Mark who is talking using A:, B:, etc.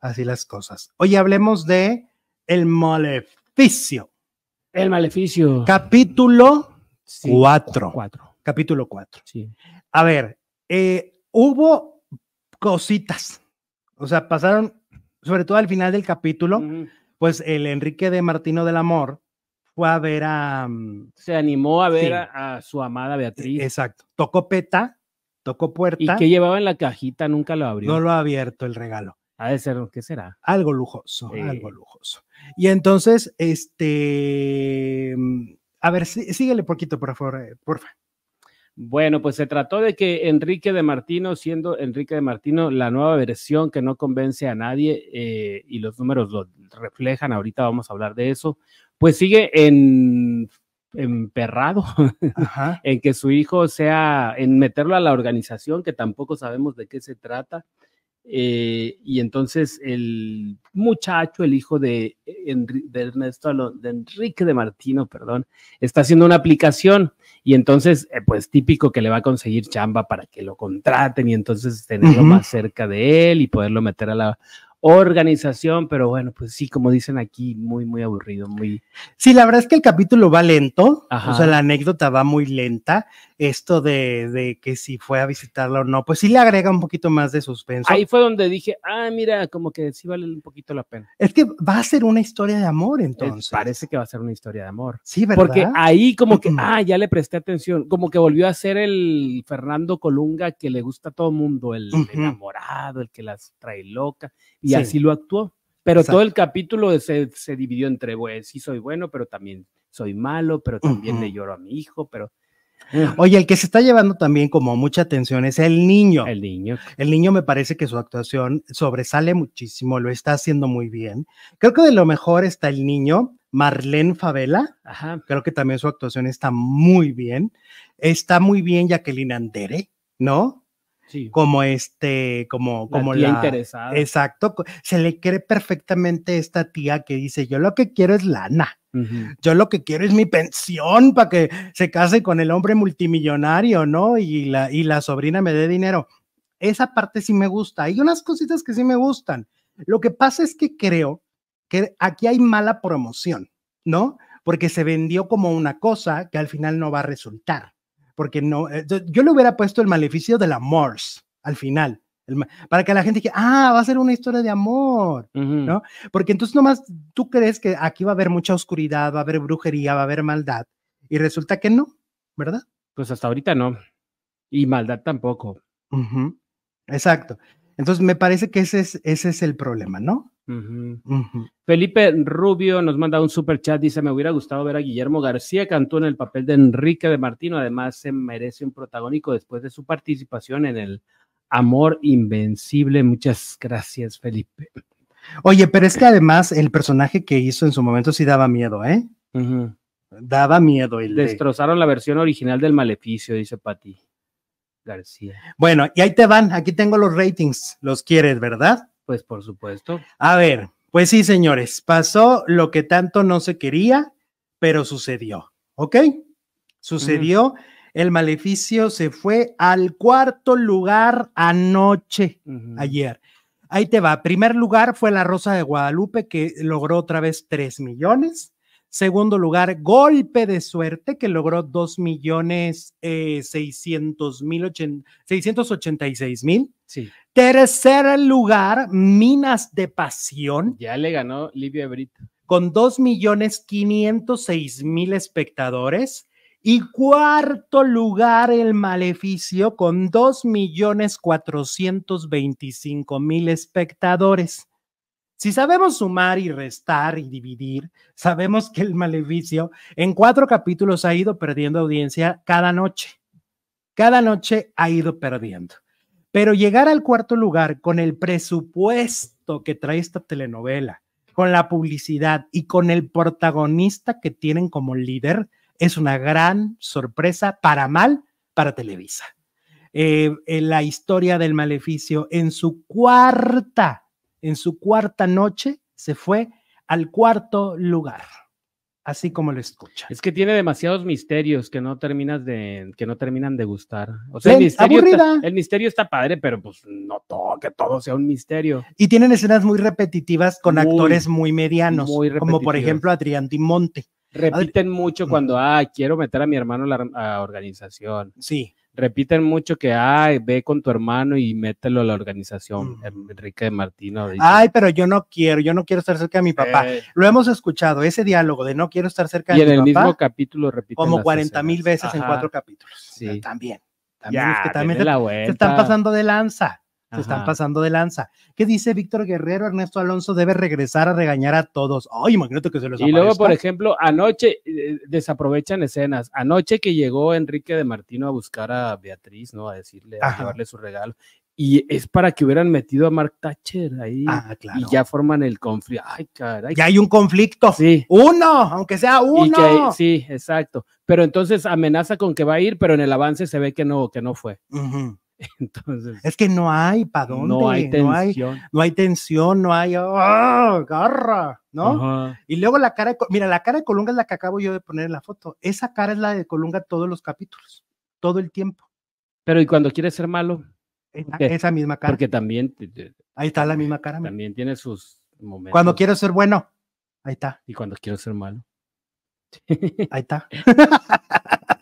A: así las cosas. Hoy hablemos de el maleficio. El maleficio. Capítulo 4. capítulo 4. Sí. A ver, eh, hubo cositas. O sea, pasaron, sobre todo al final del capítulo, pues el Enrique de Martino del Amor
B: fue a ver a... Mm, Se animó a ver a, su amada Beatriz. Exacto. Tocó peta, tocó puerta. Y que llevaba en la cajita, nunca lo abrió. No lo ha abierto el regalo. Ha de ser, ¿qué será? Algo lujoso, algo lujoso.
A: Y entonces, este, mm, a ver, síguele poquito, por favor, eh, porfa.
B: Bueno, pues se trató de que Enrique de Martino, siendo Enrique de Martino la nueva versión que no convence a nadie, eh, y los números lo reflejan, ahorita vamos a hablar de eso, pues sigue en emperrado en que su hijo sea, en meterlo a la organización, que tampoco sabemos de qué se trata, eh, y entonces el muchacho, el hijo de, de Ernesto, de Enrique de Martino, perdón, está haciendo una aplicación y entonces, eh, pues típico que le va a conseguir chamba para que lo contraten y entonces tenerlo más cerca de él y poderlo meter a la organización, pero bueno, pues sí, como dicen aquí, muy, muy aburrido, muy... Sí, la verdad es
A: que el capítulo va lento, o sea, la anécdota va muy lenta, esto de, que si fue a visitarla o no, pues sí le agrega un poquito más de suspenso. Ahí
B: fue donde dije, ah, mira, como que sí vale un poquito la pena.
A: Es que va a ser una historia de amor, entonces.
B: parece que va a ser una historia de amor. Sí, ¿verdad? Porque ahí como que, ah, ya le presté atención, como que volvió a ser el Fernando Colunga que le gusta a todo mundo, el enamorado, el que las trae loca. Y así lo actuó. Pero todo el capítulo se, se dividió entre, güey, sí soy bueno, pero también soy malo, pero también le lloro a mi hijo, pero...
A: Ah. Oye, el que se está llevando también como mucha atención es el niño. El niño. El niño me parece que su actuación sobresale muchísimo, lo está haciendo muy bien. Creo que de lo mejor está el niño, Marlene Favela. Ajá. Creo que también su actuación está muy bien. Está muy bien Jacqueline Andere, ¿no? Como este, como, la como Exacto. Se le cree perfectamente esta tía que dice: Yo lo que quiero es lana. Yo lo que quiero es mi pensión para que se case con el hombre multimillonario, ¿no? Y la, y la sobrina me dé dinero. Esa parte sí me gusta. Hay unas cositas que sí me gustan. Lo que pasa es que creo que aquí hay mala promoción, ¿no? Porque se vendió como una cosa que al final no va a resultar porque no, eh, yo le hubiera puesto el maleficio del Morse al final, para que la gente diga, ah, va a ser una historia de amor, ¿no? Porque entonces nomás tú crees que aquí va a haber mucha oscuridad, va a haber brujería, va a haber maldad, y resulta que no, ¿verdad?
B: Pues hasta ahorita no, y maldad tampoco.
A: Exacto. Entonces me parece que ese ese es el problema, ¿no?
B: Felipe Rubio nos manda un super chat, dice, me hubiera gustado ver a Guillermo García cantó en el papel de Enrique de Martino, además se merece un protagónico después de su participación en el Amor Invencible. Muchas gracias, Felipe.
A: Oye, pero es que además el personaje que hizo en su momento sí daba miedo, ¿eh?
B: Daba miedo. Destrozaron la versión original del maleficio, dice Pati García.
A: Bueno, y ahí te van, aquí tengo los ratings, los quieres, ¿verdad? Pues por supuesto. A ver, pues sí, señores, pasó lo que tanto no se quería, pero sucedió, ¿ok? Sucedió, el maleficio se fue al cuarto lugar anoche, ayer. Ahí te va, primer lugar fue la Rosa de Guadalupe, que logró otra vez tres millones. Segundo lugar, golpe de suerte que logró dos millones eh, mil. Sí. Tercer lugar, Minas de Pasión. Ya le ganó Livia Brito. Con dos millones seis mil espectadores. Y cuarto lugar, El Maleficio con dos millones veinticinco mil espectadores. Si sabemos sumar y restar y dividir, sabemos que el maleficio en cuatro capítulos ha ido perdiendo audiencia cada noche. Cada noche ha ido perdiendo. Pero llegar al cuarto lugar con el presupuesto que trae esta telenovela, con la publicidad y con el protagonista que tienen como líder, es una gran sorpresa para mal para Televisa. Eh, eh, la historia del maleficio en su cuarta en su cuarta noche se fue al cuarto lugar. Así como lo
B: escucha. Es que tiene demasiados misterios que no terminas de, que no terminan de gustar. O sea, el, misterio está, padre, pero pues no todo, que todo sea un misterio. Y tienen escenas muy repetitivas con actores muy medianos, como por ejemplo Adrián Timonte repiten mucho cuando, ah, quiero meter a mi hermano a la organización. Sí repiten mucho que, ay, ve con tu hermano y mételo a la organización, Enrique de Martino. Ay,
A: pero yo no quiero, yo no quiero estar cerca de mi papá. Lo hemos escuchado, ese diálogo de no quiero estar cerca de mi papá. Y en el mismo capítulo repiten. Como 40 mil veces en cuatro capítulos. Sí. También. También se, están pasando de lanza. Se están pasando de lanza. ¿Qué dice Víctor Guerrero? Ernesto Alonso debe regresar a regañar a todos. Ay, imagínate que se los Y luego, por
B: ejemplo, anoche eh, desaprovechan escenas. Anoche que llegó Enrique de Martino a buscar a Beatriz, ¿no? A decirle, a llevarle su regalo. Y es para que hubieran metido a Mark Thatcher ahí. Ah, claro. Y ya forman el conflicto. Ay, caray. Ya hay un conflicto. Sí. Uno, aunque sea uno. sí, exacto. Pero entonces amenaza con que va a ir, pero en el avance se ve que no, que no fue.
A: Entonces, es que no hay para dónde. No hay tensión.
B: No hay, tensión,
A: no hay ¡ah! garra, ¿no? Y luego la cara, mira, la cara de Colunga es la que acabo yo de poner en la foto. Esa cara es la de Colunga todos los capítulos, todo el tiempo.
B: Pero y cuando quiere ser malo, esa, misma cara. Porque también ahí está la misma cara. También tiene sus
A: momentos. Cuando quiero
B: ser bueno, ahí está. Y cuando quiero ser malo,
A: ahí está.